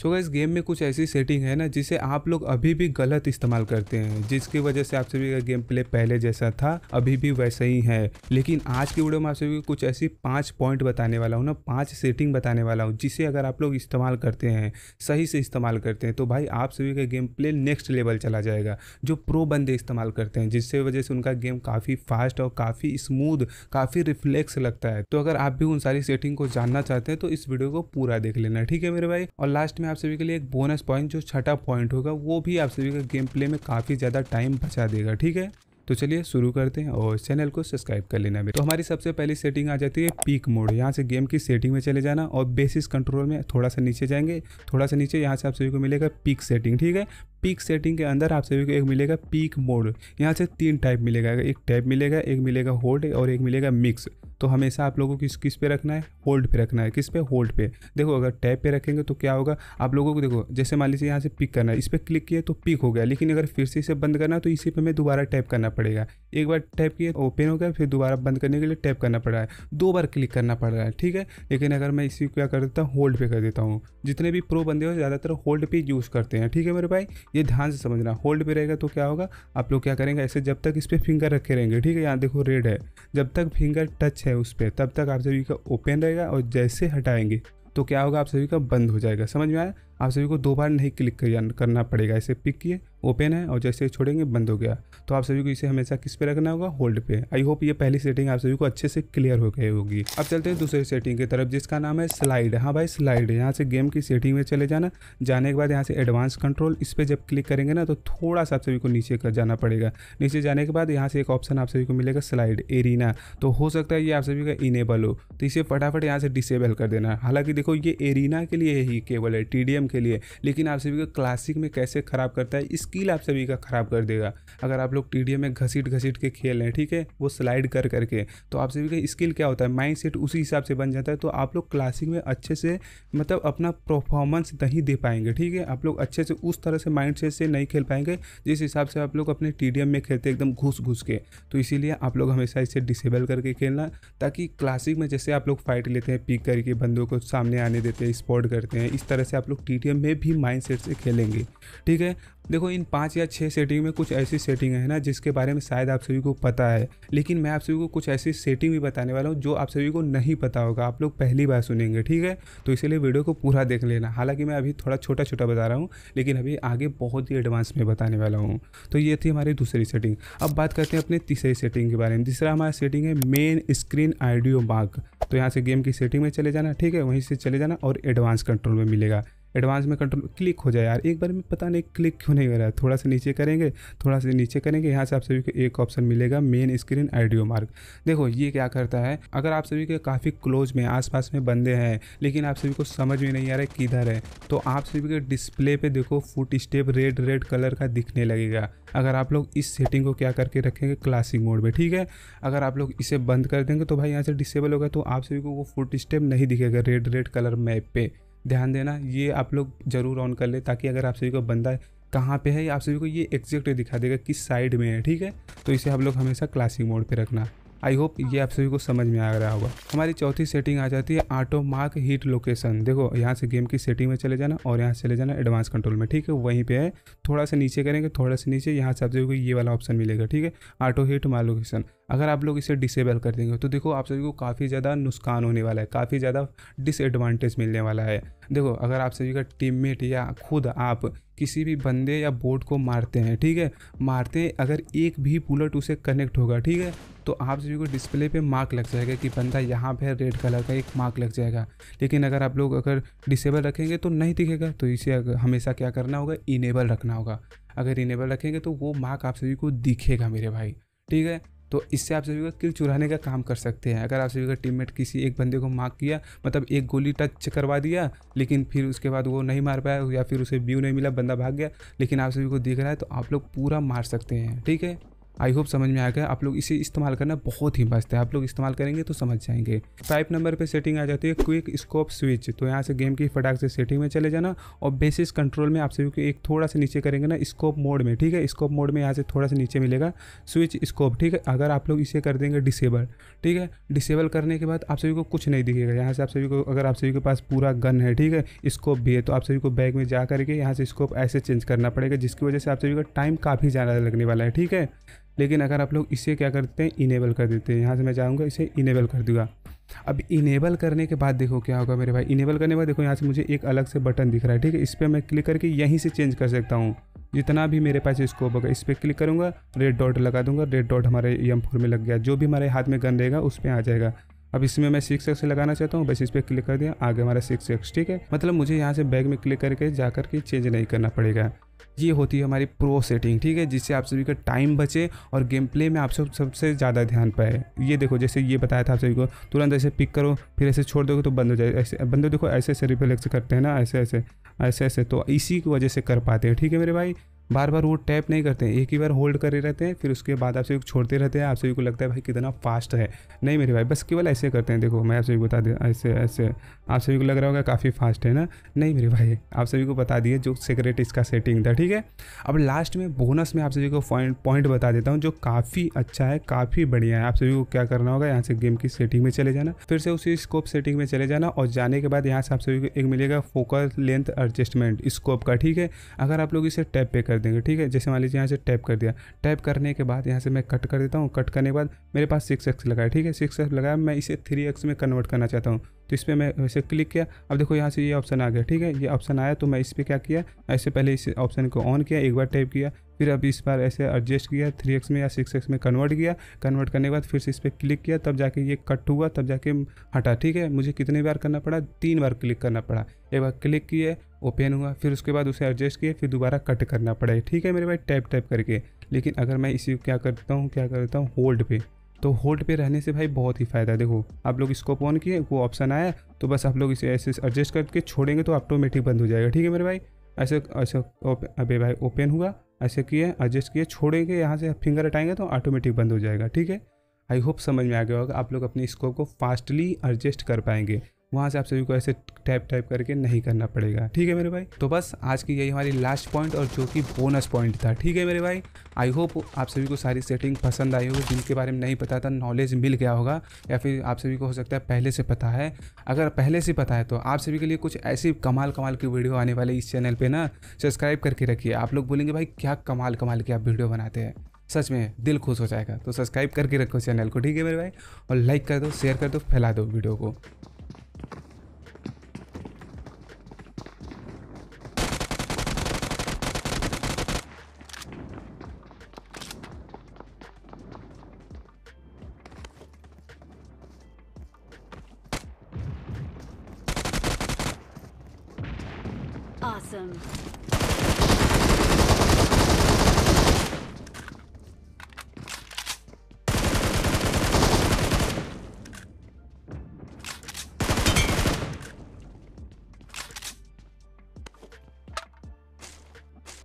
सो इस गेम में कुछ ऐसी सेटिंग है ना जिसे आप लोग अभी भी गलत इस्तेमाल करते हैं जिसकी वजह से आप सभी का गेम प्ले पहले जैसा था अभी भी वैसा ही है लेकिन आज की वीडियो में आप सभी को कुछ ऐसी पाँच पॉइंट बताने वाला हूँ ना पाँच सेटिंग बताने वाला हूँ जिसे अगर आप लोग इस्तेमाल करते हैं सही से इस्तेमाल करते हैं तो भाई आप सभी का गेम प्ले नेक्स्ट लेवल चला जाएगा जो प्रो बंदे इस्तेमाल करते हैं जिससे वजह से उनका गेम काफ़ी फास्ट और काफ़ी स्मूद काफ़ी रिफ्लेक्स लगता है तो अगर आप भी उन सारी सेटिंग को जानना चाहते हैं तो इस वीडियो को पूरा देख लेना ठीक है मेरे भाई और लास्ट में आप सभी के लिए एक बोनस पॉइंट जो छठा पॉइंट होगा वो भी आप सभी का गेम प्ले में काफ़ी ज़्यादा टाइम बचा देगा ठीक है तो चलिए शुरू करते हैं और चैनल को सब्सक्राइब कर लेना भी तो हमारी सबसे पहली सेटिंग आ जाती है पीक मोड यहाँ से गेम की सेटिंग में चले जाना और बेसिस कंट्रोल में थोड़ा सा नीचे जाएंगे थोड़ा सा नीचे यहाँ से आप सभी को मिलेगा पीक सेटिंग ठीक है पीक सेटिंग के अंदर आप सभी को एक मिलेगा पीक मोड यहाँ से तीन टाइप मिलेगा एक टैप मिलेगा एक मिलेगा होल्ड और एक मिलेगा मिक्स तो हमेशा आप लोगों को किस किस पे रखना है होल्ड पे रखना है किस पे होल्ड पे देखो अगर टैप पे रखेंगे तो क्या होगा आप लोगों को देखो जैसे मान लीजिए यहाँ से पिक करना है इस पर क्लिक किया तो पिक हो गया लेकिन अगर फिर से इसे बंद करना है तो इसी पर हमें दोबारा टैप करना पड़ेगा एक बार टैप किया ओपन हो गया फिर दोबारा बंद करने के लिए टैप करना पड़ रहा है दो बार क्लिक करना पड़ रहा है ठीक है लेकिन अगर मैं इसी क्या कर देता हूँ होल्ड पे कर देता हूँ जितने भी प्रो बंदे हो ज़्यादातर होल्ड पे यूज़ करते हैं ठीक है मेरे भाई ये ध्यान से समझना होल्ड पे रहेगा तो क्या होगा आप लोग क्या करेंगे ऐसे जब तक इस पर फिंगर रखे रहेंगे ठीक है यहाँ देखो रेड है जब तक फिंगर टच है उस पर तब तक आप सभी का ओपन रहेगा और जैसे हटाएंगे तो क्या होगा आप सभी का बंद हो जाएगा समझ में आया आप सभी को दो बार नहीं क्लिक करना पड़ेगा ऐसे पिक किए ओपन है और जैसे छोड़ेंगे बंद हो गया तो आप सभी को इसे हमेशा किस पे रखना होगा होल्ड पे आई होप ये पहली सेटिंग आप सभी को अच्छे से क्लियर हो गई होगी अब चलते हैं दूसरी सेटिंग की तरफ जिसका नाम है स्लाइड हाँ भाई स्लाइड यहाँ से गेम की सेटिंग में चले जाना जाने के बाद यहाँ से एडवांस कंट्रोल इस पर जब क्लिक करेंगे ना तो थोड़ा सा आप सभी को नीचे कर जाना पड़ेगा नीचे जाने के बाद यहाँ से एक ऑप्शन आप सभी को मिलेगा स्लाइड एरिना तो हो सकता है ये आप सभी का इनेबल हो तो इसे फटाफट यहाँ से डिसेबल कर देना हालांकि देखो ये एरिना के लिए ही केवल है टी के लिए लेकिन आप सभी को क्लासिक में कैसे ख़राब करता है इस स्किल आप सभी का ख़राब कर देगा अगर आप लोग टी में घसीट घसीट के खेल रहे हैं ठीक है वो स्लाइड कर करके तो आप सभी का स्किल क्या होता है माइंड सेट उसी हिसाब से बन जाता है तो आप लोग क्लासिक में अच्छे से मतलब अपना परफॉर्मेंस नहीं दे पाएंगे ठीक है आप लोग अच्छे से उस तरह से माइंड सेट से नहीं खेल पाएंगे जिस हिसाब से आप लोग अपने टी में खेलते एकदम घुस घुस के तो इसीलिए आप लोग हमेशा इसे डिसेबल करके खेलना ताकि क्लासिक में जैसे आप लोग फाइट लेते हैं पिक करके बंदों को सामने आने देते हैं स्पॉट करते हैं इस तरह से आप लोग टी में भी माइंड सेट से खेलेंगे ठीक है देखो इन पाँच या छः सेटिंग में कुछ ऐसी सेटिंग है ना जिसके बारे में शायद आप सभी को पता है लेकिन मैं आप सभी को कुछ ऐसी सेटिंग भी बताने वाला हूँ जो आप सभी को नहीं पता होगा आप लोग पहली बार सुनेंगे ठीक है तो इसलिए वीडियो को पूरा देख लेना हालांकि मैं अभी थोड़ा छोटा छोटा बता रहा हूँ लेकिन अभी आगे बहुत ही एडवांस में बताने वाला हूँ तो ये थी हमारी दूसरी सेटिंग अब बात करते हैं अपने तीसरी सेटिंग के बारे में तीसरा हमारा सेटिंग है मेन स्क्रीन आइडियो मार्क तो यहाँ से गेम की सेटिंग में चले जाना ठीक है वहीं से चले जाना और एडवांस कंट्रोल में मिलेगा एडवांस में कंट्रोल क्लिक हो जाए यार एक बार में पता नहीं क्लिक क्यों नहीं हो रहा है थोड़ा सा नीचे करेंगे थोड़ा सा नीचे करेंगे यहाँ से आप सभी को एक ऑप्शन मिलेगा मेन स्क्रीन आइडियो मार्क देखो ये क्या करता है अगर आप सभी के काफ़ी क्लोज में आसपास में बंदे हैं लेकिन आप सभी को समझ में नहीं आ रहा है किधर है तो आप सभी के डिस्प्ले पर देखो foot step red red colour का दिखने लगेगा अगर आप लोग इस सेटिंग को क्या करके रखेंगे क्लासिक मोड में ठीक है अगर आप लोग इसे बंद कर देंगे तो भाई यहाँ से डिसेबल होगा तो आप सभी को वो फुट स्टेप नहीं दिखेगा रेड रेड कलर मैप पर ध्यान देना ये आप लोग ज़रूर ऑन कर ले ताकि अगर आप सभी को बंदा कहाँ पे है आप सभी को ये एग्जैक्ट दिखा देगा किस साइड में है ठीक है तो इसे आप लोग हमेशा क्लासिक मोड पे रखना आई होप ये आप सभी को समझ में आ रहा होगा हमारी चौथी सेटिंग आ जाती है ऑटो मार्क हीट लोकेशन देखो यहाँ से गेम की सेटिंग में चले जाना और यहाँ से चले जाना एडवांस कंट्रोल में ठीक है वहीं पे है थोड़ा सा नीचे करेंगे थोड़ा सा नीचे यहाँ से आप सभी को ये वाला ऑप्शन मिलेगा ठीक है ऑटो हीट मार लोकेशन अगर आप लोग इसे डिसेबल कर देंगे तो देखो आप सभी को काफ़ी ज़्यादा नुकसान होने वाला है काफ़ी ज़्यादा डिसएडवांटेज मिलने वाला है देखो अगर आप सभी का टीममेट या खुद आप किसी भी बंदे या बोट को मारते हैं ठीक है मारते हैं अगर एक भी बुलेट उसे कनेक्ट होगा ठीक है तो आप सभी को डिस्प्ले पे मार्क लग जाएगा कि बंदा यहाँ पे रेड कलर का एक मार्क लग जाएगा लेकिन अगर आप लोग अगर डिसेबल रखेंगे तो नहीं दिखेगा तो इसे हमेशा क्या करना होगा इनेबल रखना होगा अगर इनेबल रखेंगे तो वो मार्क आप सभी को दिखेगा मेरे भाई ठीक है तो इससे आप सभी का किल चुराने का काम कर सकते हैं अगर आप सभी का टीममेट किसी एक बंदे को मार्क किया मतलब एक गोली टच करवा दिया लेकिन फिर उसके बाद वो नहीं मार पाया या फिर उसे व्यू नहीं मिला बंदा भाग गया लेकिन आप सभी को दिख रहा है तो आप लोग पूरा मार सकते हैं ठीक है आई होप समझ में आ गया आप लोग इसे इस्तेमाल करना बहुत ही मस्त है आप लोग इस्तेमाल करेंगे तो समझ जाएंगे फाइव नंबर पर सेटिंग आ जाती है क्विक स्कोप स्विच तो यहाँ से गेम की फटाक से सेटिंग में चले जाना और बेसिस कंट्रोल में आप सभी को एक थोड़ा सा नीचे करेंगे ना स्कोप मोड में ठीक है स्कोप मोड में यहाँ से थोड़ा सा नीचे मिलेगा स्विच स्कोप ठीक है अगर आप लोग इसे कर देंगे डिसेबल ठीक है डिसेबल करने के बाद आप सभी को कुछ नहीं दिखेगा यहाँ से आप सभी को अगर आप सभी के पास पूरा गन है ठीक है स्कोप भी है तो आप सभी को बैग में जा करके यहाँ से स्कोप ऐसे चेंज करना पड़ेगा जिसकी वजह से आप सभी का टाइम काफ़ी ज़्यादा लगने वाला है ठीक है लेकिन अगर आप लोग इसे क्या करते हैं इनेबल कर देते हैं यहाँ से मैं जाऊँगा इसे इनेबल कर दूँगा अब इनेबल करने के बाद देखो क्या होगा मेरे भाई इनेबल करने के बाद देखो यहाँ से मुझे एक अलग से बटन दिख रहा है ठीक है इस पर मैं क्लिक करके यहीं से चेंज कर सकता हूँ जितना भी मेरे पास स्कोप होगा इस पर क्लिक करूँगा रेड डॉट लगा दूंगा रेड डॉट हमारे एम में लग गया जो भी हमारे हाथ में गन रहेगा उस पर आ जाएगा अब इसमें मैं सिक्स एक्स लगाना चाहता हूँ बस इस पर क्लिक कर दिया आगे हमारा सिक्स एक्स ठीक है मतलब मुझे यहाँ से बैग में क्लिक करके जा करके चेंज नहीं करना पड़ेगा ये होती है हमारी प्रो सेटिंग ठीक है जिससे आप सभी का टाइम बचे और गेम प्ले में आप सब सबसे ज़्यादा ध्यान पाए ये देखो जैसे ये बताया था आप सभी को तुरंत ऐसे पिक करो फिर ऐसे छोड़ दोगे तो बंद हो जाए ऐसे बंद देखो ऐसे ऐसे रिफ्लेक्स करते हैं ना ऐसे ऐसे ऐसे ऐसे तो इसी की वजह से कर पाते हैं ठीक है मेरे भाई बार बार वो टैप नहीं करते हैं एक ही बार होल्ड करे रहते हैं फिर उसके बाद आप सभी को छोड़ते रहते हैं आप सभी को लगता है भाई कितना फास्ट है नहीं मेरे भाई बस केवल ऐसे करते हैं देखो मैं आप सभी को बता दें ऐसे ऐसे आप सभी को लग रहा होगा काफ़ी फास्ट है ना नहीं मेरे भाई आप सभी को बता दिए जो सिगरेट इसका सेटिंग था ठीक है अब लास्ट में बोनस में आप सभी को पॉइंट पॉइंट बता देता हूँ जो काफ़ी अच्छा है काफ़ी बढ़िया है आप सभी को क्या करना होगा यहाँ से गेम की सेटिंग में चले जाना फिर से उसी स्कोप सेटिंग में चले जाना और जाने के बाद यहाँ से आप सभी को एक मिलेगा फोकस लेंथ एडजस्टमेंट स्कोप का ठीक है अगर आप लोग इसे टैप पे कर देंगे ठीक है जैसे मान लीजिए यहाँ से टैप कर दिया टैप करने के बाद यहाँ से मैं कट कर देता हूँ कट करने के बाद मेरे पास सिक्स एक्स लगाया ठीक है सिक्स एक्स लगाया मैं इसे थ्री एक्स में कन्वर्ट करना चाहता हूँ तो इस पर मैं वैसे क्लिक किया अब देखो यहाँ से ये यह ऑप्शन आ गया ठीक है ये ऑप्शन आया तो मैं इस पर क्या किया ऐसे पहले इस ऑप्शन को ऑन किया एक बार टैप किया फिर अब इस बार ऐसे एडजस्ट किया थ्री एक्स में या सिक्स एक्स में कन्वर्ट किया कन्वर्ट करने के बाद फिर से इस पर क्लिक किया तब जाके ये कट हुआ तब जाके हटा ठीक है मुझे कितने बार करना पड़ा तीन बार क्लिक करना पड़ा एक बार क्लिक किया ओपन हुआ फिर उसके बाद उसे एडजस्ट किए फिर दोबारा कट करना पड़ा ठीक है मेरे भाई टैप टैप करके लेकिन अगर मैं इसी क्या करता हूँ क्या करता हूँ होल्ड पे तो होल्ड पे रहने से भाई बहुत ही फ़ायदा देखो आप लोग इसको ऑन किए वो ऑप्शन आया तो बस आप लोग इसे ऐसे एडजस्ट करके छोड़ेंगे तो ऑटोमेटिक बंद हो जाएगा ठीक है मेरे भाई ऐसे ऐसे अबे भाई ओपन हुआ ऐसे किए एडजस्ट किए छोड़ेंगे यहाँ से फिंगर हटाएंगे तो ऑटोमेटिक बंद हो जाएगा ठीक है आई होप समझ में आ गया होगा आप लोग अपने स्कोप को फास्टली एडजस्ट कर पाएंगे वहाँ से आप सभी को ऐसे टैप टैप करके नहीं करना पड़ेगा ठीक है मेरे भाई तो बस आज की यही हमारी लास्ट पॉइंट और जो कि बोनस पॉइंट था ठीक है मेरे भाई आई होप आप सभी को सारी सेटिंग पसंद आई होगी जिनके बारे में नहीं पता था नॉलेज मिल गया होगा या फिर आप सभी को हो सकता है पहले से पता है अगर पहले से पता है तो आप सभी के लिए कुछ ऐसी कमाल कमाल की वीडियो आने वाले इस चैनल पर ना सब्सक्राइब करके रखिए आप लोग बोलेंगे भाई क्या कमाल कमाल की आप वीडियो बनाते हैं सच में दिल खुश हो जाएगा तो सब्सक्राइब करके रखो चैनल को ठीक है मेरे भाई और लाइक कर दो शेयर कर दो फैला दो वीडियो को Awesome.